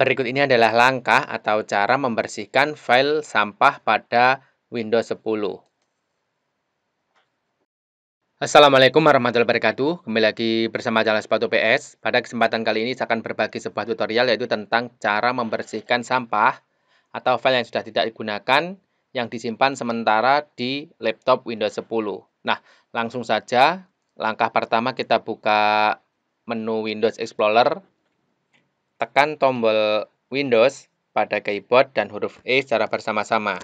Berikut ini adalah langkah atau cara membersihkan file sampah pada Windows 10. Assalamualaikum warahmatullahi wabarakatuh. Kembali lagi bersama channel Sepatu PS. Pada kesempatan kali ini saya akan berbagi sebuah tutorial yaitu tentang cara membersihkan sampah atau file yang sudah tidak digunakan yang disimpan sementara di laptop Windows 10. Nah, langsung saja langkah pertama kita buka menu Windows Explorer Tekan tombol Windows pada keyboard dan huruf E secara bersama-sama.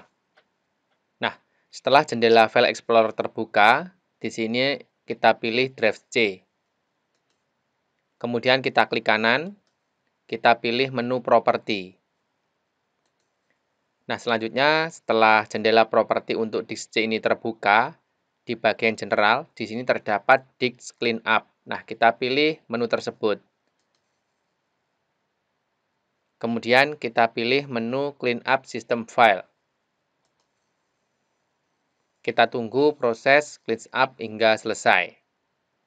Nah, setelah jendela File Explorer terbuka, di sini kita pilih Drive C. Kemudian kita klik kanan, kita pilih menu Property. Nah, selanjutnya setelah jendela Property untuk disk C ini terbuka, di bagian general, di sini terdapat disk clean up. Nah, kita pilih menu tersebut. Kemudian kita pilih menu Clean Up System File. Kita tunggu proses clean up hingga selesai.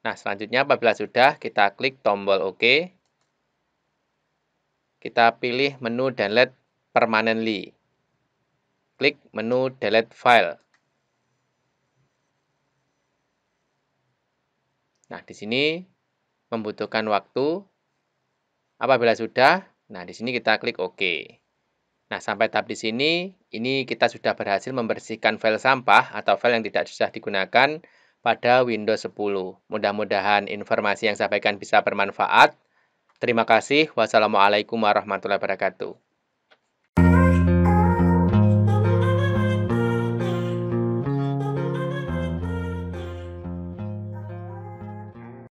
Nah, selanjutnya apabila sudah, kita klik tombol OK. Kita pilih menu Delete Permanently. Klik menu Delete File. Nah, di sini membutuhkan waktu. Apabila sudah, Nah, di sini kita klik OK. Nah, sampai tahap di sini, ini kita sudah berhasil membersihkan file sampah atau file yang tidak sudah digunakan pada Windows 10. Mudah-mudahan informasi yang saya sampaikan bisa bermanfaat. Terima kasih. Wassalamualaikum warahmatullahi wabarakatuh.